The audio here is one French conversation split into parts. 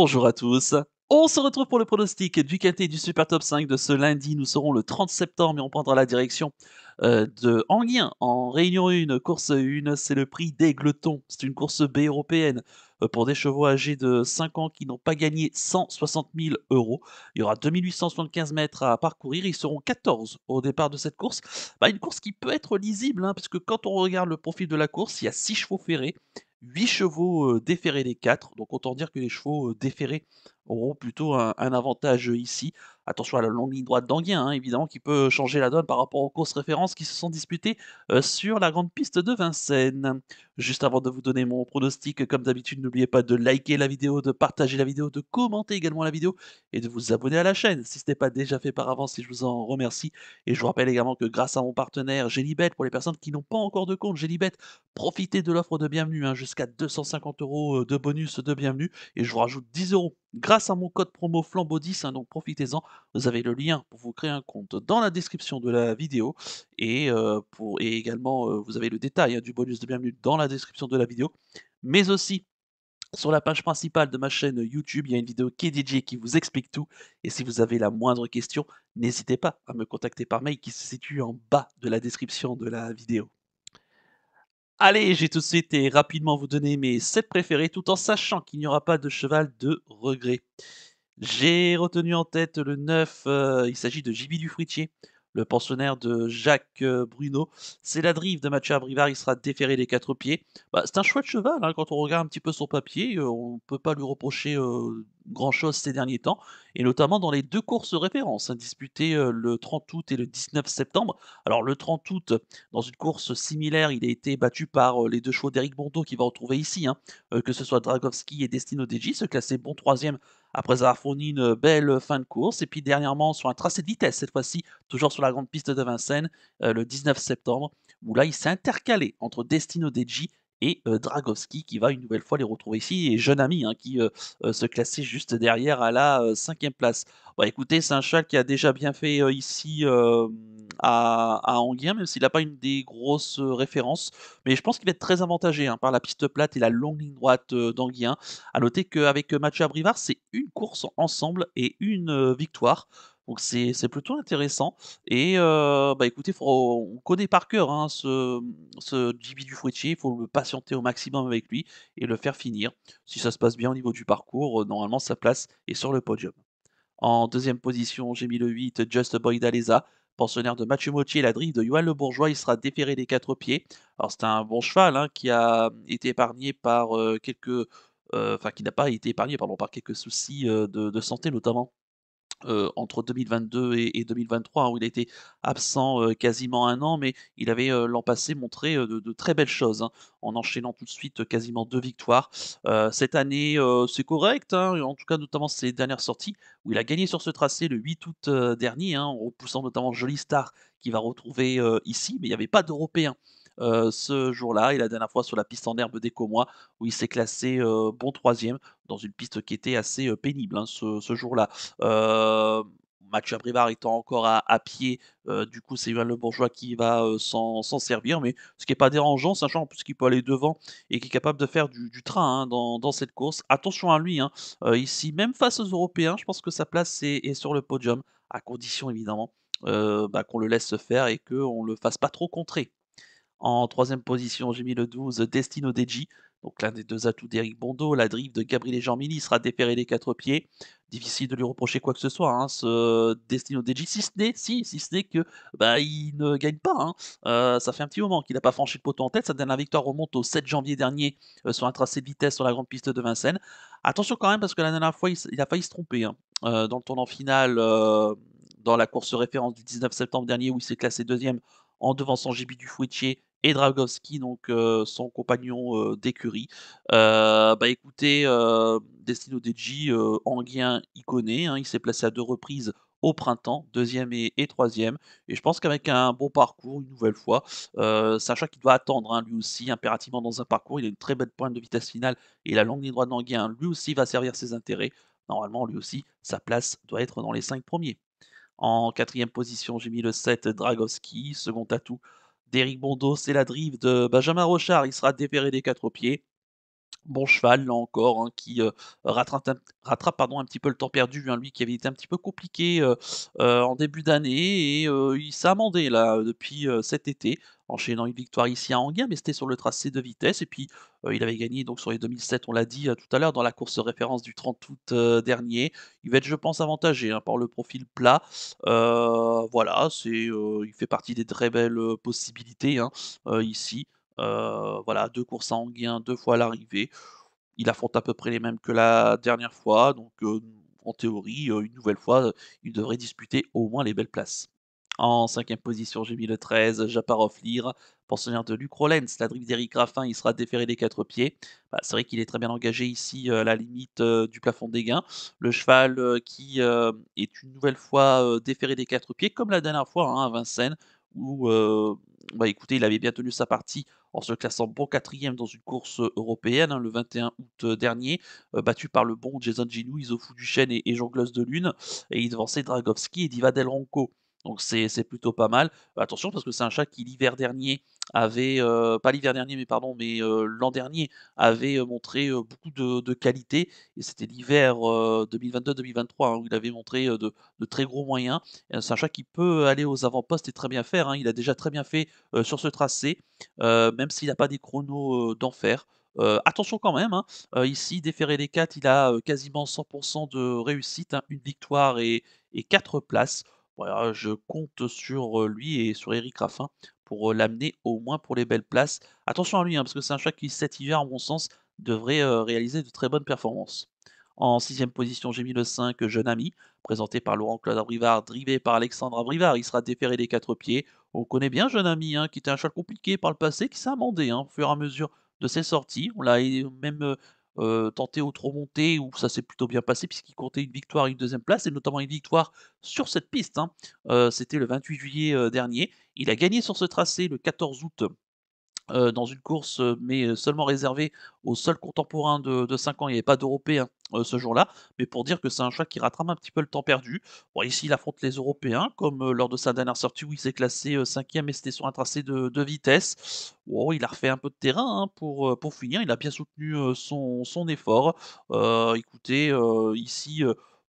bonjour à tous. On se retrouve pour le pronostic du KT du Super Top 5 de ce lundi. Nous serons le 30 septembre et on prendra la direction euh, de Anguien en Réunion 1, course 1. C'est le prix d'Aigleton. C'est une course B européenne euh, pour des chevaux âgés de 5 ans qui n'ont pas gagné 160 000 euros. Il y aura 2875 mètres à parcourir. Ils seront 14 au départ de cette course. Bah, une course qui peut être lisible, hein, puisque quand on regarde le profil de la course, il y a 6 chevaux ferrés. 8 chevaux déférés des 4. Donc autant dire que les chevaux déférés auront plutôt un avantage ici. Attention à la longue ligne droite d'Anguien, hein, évidemment, qui peut changer la donne par rapport aux courses références qui se sont disputées euh, sur la grande piste de Vincennes. Juste avant de vous donner mon pronostic, comme d'habitude, n'oubliez pas de liker la vidéo, de partager la vidéo, de commenter également la vidéo et de vous abonner à la chaîne si ce n'est pas déjà fait par avance et je vous en remercie. Et je vous rappelle également que grâce à mon partenaire Gélibet, pour les personnes qui n'ont pas encore de compte Gélibet, profitez de l'offre de bienvenue hein, jusqu'à 250 euros euh, de bonus de bienvenue et je vous rajoute 10 euros grâce à mon code promo Flambeau10, hein, donc profitez-en, vous avez le lien pour vous créer un compte dans la description de la vidéo et, euh, pour, également euh, vous avez le détail hein, du bonus de bienvenue dans la description de la vidéo, mais aussi sur la page principale de ma chaîne YouTube, il y a une vidéo KDJ qui vous explique tout. Et si vous avez la moindre question, n'hésitez pas à me contacter par mail qui se situe en bas de la description de la vidéo. Allez, j'ai tout de suite rapidement vous donner mes 7 préférés tout en sachant qu'il n'y aura pas de cheval de regret. J'ai retenu en tête le 9, euh, il s'agit de du Fruitier le pensionnaire de Jacques euh, Bruno. C'est la drive de Mathieu Abrivard, il sera déféré les quatre pieds. Bah, c'est un chouette cheval, hein, quand on regarde un petit peu son papier, euh, on ne peut pas lui reprocher euh, grand-chose ces derniers temps, et notamment dans les deux courses références, hein, disputées le 30 août et le 19 septembre. Alors le 30 août, dans une course similaire, il a été battu par les deux chevaux d'Eric Bordeaux, qui va retrouver ici, hein, que ce soit Dragowski et Destino Deji, se classer bon troisième après avoir fourni une belle fin de course. Et puis dernièrement, sur un tracé de vitesse, cette fois-ci, toujours sur la grande piste de Vincennes, euh, le 19 septembre, où là, il s'est intercalé entre Destino Deji et Dragovski euh, Dragowski qui va une nouvelle fois les retrouver ici, et jeune ami hein, qui euh, euh, se classait juste derrière à la cinquième place. Bon, bah, écoutez, c'est un châle qui a déjà bien fait ici à, à Anguien, même s'il n'a pas une des grosses références, mais je pense qu'il va être très avantagé hein, par la piste plate et la longue ligne droite d'Anguien. À noter qu'avec Mathieu Abrivard, c'est une course ensemble et une victoire. Donc c'est, plutôt intéressant. Et bah écoutez, on connaît par cœur hein, ce, ce du Fruitier, il faut le patienter au maximum avec lui et le faire finir. Si ça se passe bien au niveau du parcours, normalement sa place est sur le podium. En deuxième position, j'ai mis le 8 Just Boy d'Aleza, Pensionnaire de Mathieu et la drive de Johan Le Bourgeois, il sera déféré des quatre pieds. Alors c'est un bon cheval hein, qui a été épargné par quelques, enfin qui n'a pas été épargné par quelques soucis de, santé notamment euh, entre 2022 et, 2023, hein, où il a été absent euh, quasiment un an, mais il avait euh, l'an passé montré de, très belles choses, hein, en enchaînant tout de suite quasiment deux victoires. cette année, c'est correct, hein, en tout cas notamment ses dernières sorties, où il a gagné sur ce tracé le 8 août dernier, en repoussant notamment Jolie Star, qui va retrouver ici, mais il n'y avait pas d'européens euh, ce jour-là et la dernière fois sur la piste en herbe des Comois où il s'est classé euh, bon troisième dans une piste qui était assez euh, pénible hein, ce, jour-là. Mathieu Abrivard étant encore à, pied, du coup c'est Yvan Le Bourgeois qui va s'en servir, mais ce qui n'est pas dérangeant, sachant en plus qu'il peut aller devant et qu'il est capable de faire du, train hein, dans, cette course. Attention à lui, hein, ici même face aux Européens, je pense que sa place est, sur le podium, à condition évidemment bah, qu'on le laisse se faire et qu'on ne le fasse pas trop contrer. En troisième position, j'ai mis le 12 Destino Deji, donc l'un des deux atouts d'Eric Bondo. La drive de Gabriel et Jean-Mili sera déféré des quatre pieds. Difficile de lui reprocher quoi que ce soit, hein, ce Destino Deji, si ce n'est si, si que bah, il ne gagne pas. Hein. Euh, ça fait un petit moment qu'il n'a pas franchi le poteau en tête. Sa dernière victoire remonte au 7 janvier dernier euh, sur un tracé de vitesse sur la grande piste de Vincennes. Attention quand même parce que la dernière fois, il, a failli se tromper hein. euh, dans le tournant final. dans la course référence du 19 septembre dernier où il s'est classé deuxième en devançant du Dufouetier et Dragowski, donc son compagnon d'écurie. bah écoutez, Destino Deji, Anguien, il connaît, hein, il s'est placé à deux reprises au printemps, deuxième et, troisième. Et je pense qu'avec un bon parcours, une nouvelle fois, sachant qu'il doit attendre hein, lui aussi impérativement dans un parcours, il a une très belle pointe de vitesse finale et la longue ligne droite d'Anguien, lui aussi va servir ses intérêts. Normalement, lui aussi, sa place doit être dans les cinq premiers. En quatrième position, j'ai mis le 7 Dragowski, second atout Derrick Bondo, c'est la drive de Benjamin Rochard, il sera déféré des quatre pieds. Bon cheval, là encore, hein, qui euh, rattrape, un petit peu le temps perdu, hein, lui qui avait été un petit peu compliqué euh, euh, en début d'année, et il s'est amendé là depuis cet été, enchaînant une victoire ici à Anguin, mais c'était sur le tracé de vitesse, et puis il avait gagné donc sur les 2007, on l'a dit tout à l'heure, dans la course référence du 30 août dernier. Il va être, je pense, avantagé hein, par le profil plat. voilà, c'est, il fait partie des très belles possibilités ici. Euh, voilà, deux courses en gain, deux fois à l'arrivée. Il affronte à peu près les mêmes que la dernière fois, donc euh, en théorie, euh, une nouvelle fois, il devrait disputer au moins les belles places. En cinquième position, j'ai mis le 13, Japarov Lire, pensionnaire de Luc Rollens. La drive d'Eric Raffin, il sera déféré des quatre pieds. Bah, c'est vrai qu'il est très bien engagé ici à la limite du plafond des gains. Le cheval qui est une nouvelle fois déféré des quatre pieds, comme la dernière fois hein, à Vincennes, où bah, écoutez, il avait bien tenu sa partie en se classant bon quatrième dans une course européenne hein, le 21 août dernier, battu par le bon Jason Ginou, Isofu Duchesne et, et jean de Lune, et il devançait Dragovski et Diva Del Ronco. Donc c'est plutôt pas mal. Attention parce que c'est un chat qui l'hiver dernier avait, euh, pas l'hiver dernier mais pardon, mais euh, l'an dernier avait euh, montré beaucoup de, qualité. Et c'était l'hiver 2022-2023 hein, où il avait montré de, très gros moyens. C'est un chat qui peut aller aux avant-postes et très bien faire. Hein. Il a déjà très bien fait sur ce tracé, même s'il n'a pas des chronos d'enfer. attention quand même, hein. ici, Déféré les 4, il a quasiment 100% de réussite, une victoire et, et 4 places je compte sur lui et sur Eric Raffin pour l'amener au moins pour les belles places. Attention à lui, hein, parce que c'est un chat qui, cet hiver, en mon sens, devrait réaliser de très bonnes performances. En sixième position, j'ai mis le 5 Jeune Ami, présenté par Laurent-Claude Abrivard, drivé par Alexandre Abrivard. Il sera déféré des quatre pieds. On connaît bien Jeune Ami, hein, qui était un chat compliqué par le passé, qui s'est amendé hein, au fur et à mesure de ses sorties. On l'a même euh, tenter tenté autre monter où ça s'est plutôt bien passé puisqu'il comptait une victoire et une deuxième place et notamment une victoire sur cette piste. Hein. Euh, c'était le 28 juillet euh, dernier. Il a gagné sur ce tracé le 14 août euh, dans une course, euh, mais euh, seulement réservée aux seuls contemporains de, 5 ans. Il n'y avait pas d'Européens hein, ce jour-là, mais pour dire que c'est un choix qui rattrape un petit peu le temps perdu. ici, il affronte les Européens, comme lors de sa dernière sortie où il s'est classé 5 e et c'était sur un tracé de, vitesse. Wow, il a refait un peu de terrain hein, pour, pour finir. Il a bien soutenu son, son effort. écoutez, ici,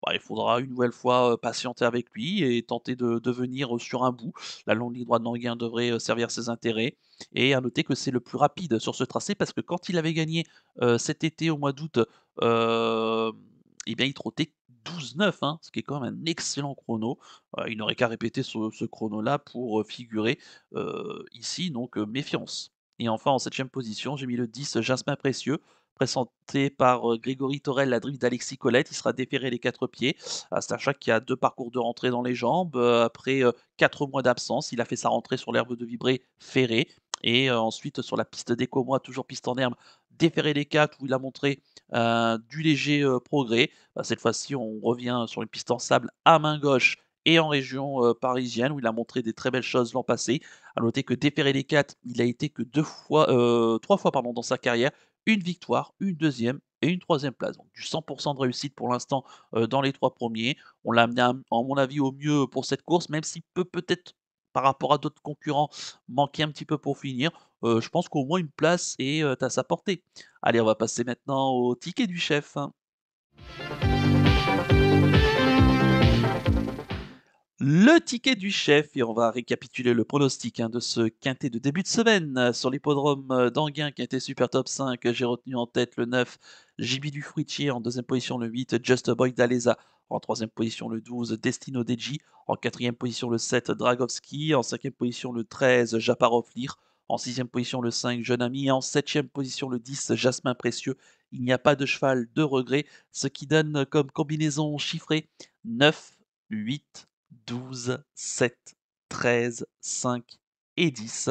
bah, il faudra une nouvelle fois patienter avec lui et tenter de, venir sur un bout. La longue ligne droite d'Anguin devrait servir ses intérêts. Et à noter que c'est le plus rapide sur ce tracé parce que quand il avait gagné cet été au mois d'août, eh bien, il trottait 12-9, hein, ce qui est quand même un excellent chrono. il n'aurait qu'à répéter ce, chrono-là pour figurer ici, donc méfiance. Et enfin, en septième position, j'ai mis le 10 Jasmin Précieux présenté par euh, Grégory Torel, la drift d'Alexis Colette. Il sera déféré les quatre pieds. Ah, Sacha qui a deux parcours de rentrée dans les jambes. Euh, après euh, quatre mois d'absence, il a fait sa rentrée sur l'herbe de Vibré ferré. Et ensuite sur la piste des Comois, toujours piste en herbe, déféré les quatre où il a montré du léger progrès. Bah, cette fois-ci, on revient sur une piste en sable à main gauche et en région parisienne où il a montré des très belles choses l'an passé. À noter que déféré les quatre, il a été que deux fois, trois fois pardon, dans sa carrière une victoire, une deuxième et une troisième place. Donc du 100% de réussite pour l'instant euh, dans les trois premiers. On l'a amené, en mon avis, au mieux pour cette course, même s'il peut peut-être, par rapport à d'autres concurrents, manquer un petit peu pour finir. Euh, je pense qu'au moins une place est euh, à sa portée. Allez, on va passer maintenant au ticket du chef. Hein. Le ticket du chef, et on va récapituler le pronostic hein, de ce quintet de début de semaine euh, sur l'hippodrome euh, d'Anguin, était super top 5, euh, j'ai retenu en tête le 9, Jibi du Fruitier en deuxième position, le 8, Just Boy d'Aleza en troisième position, le 12, Destino Deji en quatrième position, le 7, Dragovski en cinquième position, le 13, Japarov Lire en sixième position, le 5, Jeune Ami en septième position, le 10, Jasmin Précieux. Il n'y a pas de cheval de regret, ce qui donne comme combinaison chiffrée 9, 8, 12, 7, 13, 5 et 10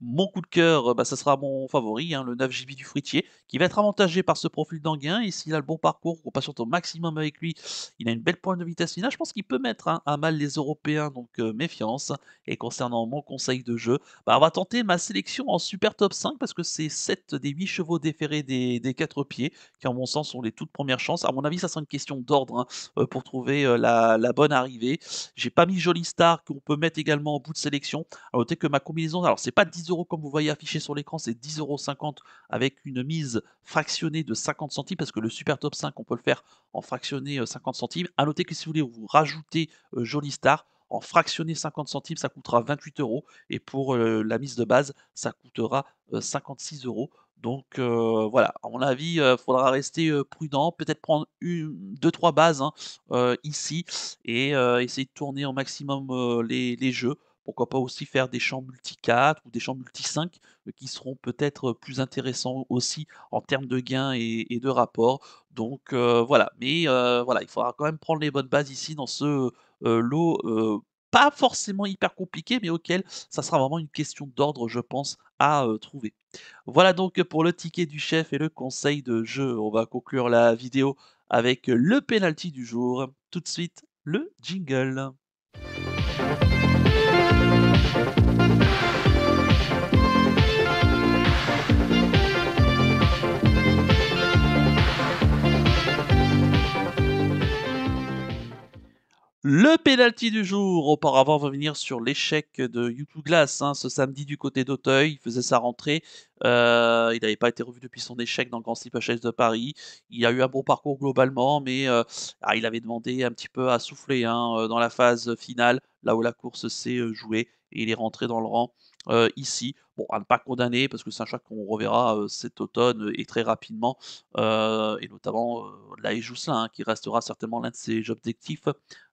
mon coup de cœur, bah, ça sera mon favori, hein, le 9JB du fruitier, qui va être avantagé par ce profil d'Anguin. Et s'il a le bon parcours, passe patiente au maximum avec lui, il a une belle pointe de vitesse finale. Je pense qu'il peut mettre hein, à mal les Européens, donc euh, méfiance. Et concernant mon conseil de jeu, bah, on va tenter ma sélection en super top 5 parce que c'est 7 des 8 chevaux déférés des, 4 pieds qui, en mon sens, sont les toutes premières chances. À mon avis, ça sera une question d'ordre hein, euh, pour trouver euh, la, bonne arrivée. J'ai pas mis Jolie Star qu'on peut mettre également en bout de sélection. À noter que ma combinaison, alors c'est pas comme vous voyez affiché sur l'écran, c'est 10,50 euros avec une mise fractionnée de 50 centimes parce que le Super Top 5 on peut le faire en fractionné 50 euh, centimes. À noter que si vous voulez vous rajouter euh, Jolie Star, en fractionné 50 centimes, ça coûtera 28 euros. Et pour euh, la mise de base, ça coûtera 56 euros. Donc voilà, à mon avis, il faudra rester prudent, peut-être prendre une, deux, trois bases hein, ici et essayer de tourner au maximum les, jeux. Pourquoi pas aussi faire des champs multi-4 ou des champs multi-5 euh, qui seront peut-être euh, plus intéressants aussi en termes de gains et, de rapport. Donc euh, voilà, mais voilà, il faudra quand même prendre les bonnes bases ici dans ce lot pas forcément hyper compliqué, mais auquel ça sera vraiment une question d'ordre, je pense, à trouver. Voilà donc pour le ticket du chef et le conseil de jeu. On va conclure la vidéo avec le penalty du jour. Tout de suite, le jingle. Le pénalty du jour, auparavant, on va venir sur l'échec de YouTube Glass hein, ce samedi du côté d'Auteuil. Il faisait sa rentrée. Euh, il n'avait pas été revu depuis son échec dans le Grand Slip HS de Paris. Il a eu un bon parcours globalement, mais euh, ah, il avait demandé un petit peu à souffler hein, euh, dans la phase finale, là où la course s'est jouée et il est rentré dans le rang euh, ici. Bon, à ne pas condamner, parce que c'est un qu'on reverra euh, cet automne euh, et très rapidement, et notamment la Jousselin, hein, qui restera certainement l'un de ses objectifs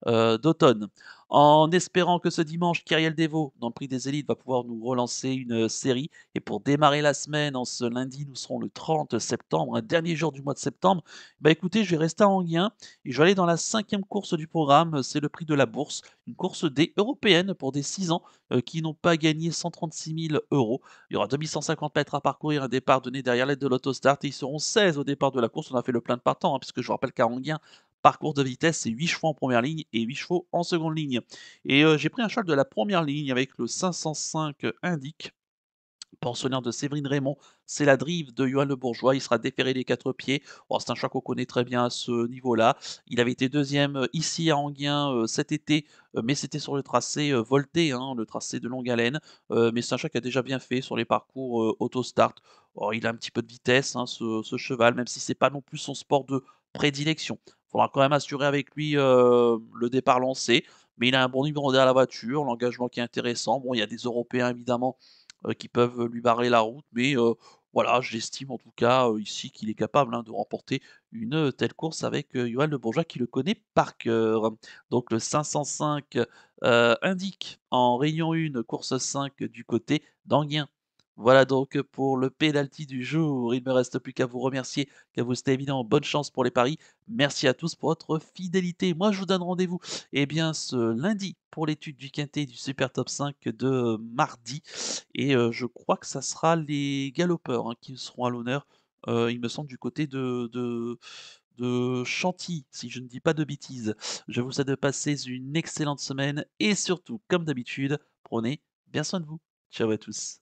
d'automne en espérant que ce dimanche, Kyriel Devo, dans le prix des élites, va pouvoir nous relancer une euh, série. Et pour démarrer la semaine, en ce lundi, nous serons le 30 septembre, un dernier jour du mois de septembre. Bah écoutez, je vais rester en lien et je vais aller dans la cinquième course du programme, c'est le prix de la bourse, une course des européennes pour des 6 ans euh, qui n'ont pas gagné 136 000 euros. Il y aura 2150 mètres à parcourir, un départ donné derrière l'aide de l'autostart et ils seront 16 au départ de la course. On a fait le plein de partants, hein, puisque je vous rappelle qu'à Anguien, Parcours de vitesse, c'est 8 chevaux en première ligne et 8 chevaux en seconde ligne. Et j'ai pris un cheval de la première ligne avec le 505 Indique. Pensionnaire de Séverine Raymond, c'est la drive de Johan Le Bourgeois. Il sera déféré des quatre pieds. Oh, c'est un choix qu'on connaît très bien à ce niveau-là. Il avait été deuxième ici à Anguien cet été mais c'était sur le tracé volté, hein, le tracé de longue haleine. mais c'est un choix qui a déjà bien fait sur les parcours auto-start. Oh, il a un petit peu de vitesse, hein, ce, ce, cheval, même si c'est pas non plus son sport de prédilection. On va quand même assurer avec lui euh, le départ lancé. Mais il a un bon numéro derrière la voiture, l'engagement qui est intéressant. Bon, il y a des Européens évidemment euh, qui peuvent lui barrer la route, mais euh, voilà, j'estime en tout cas ici qu'il est capable hein, de remporter une telle course avec Joël Le Bourgeois qui le connaît par cœur. Donc le 505 indique en Réunion 1, course 5 du côté d'Anguien. Voilà donc pour le pénalty du jour. Il ne me reste plus qu'à vous remercier, qu'à vous c'était évident. Bonne chance pour les paris. Merci à tous pour votre fidélité. Moi, je vous donne rendez-vous eh bien, ce lundi pour l'étude du quintet du Super Top 5 de mardi. Et euh, je crois que ça sera les galopeurs hein, qui seront à l'honneur, euh, il me semble, du côté de, de de Chantilly, si je ne dis pas de bêtises. Je vous souhaite de passer une excellente semaine et surtout, comme d'habitude, prenez bien soin de vous. Ciao à tous.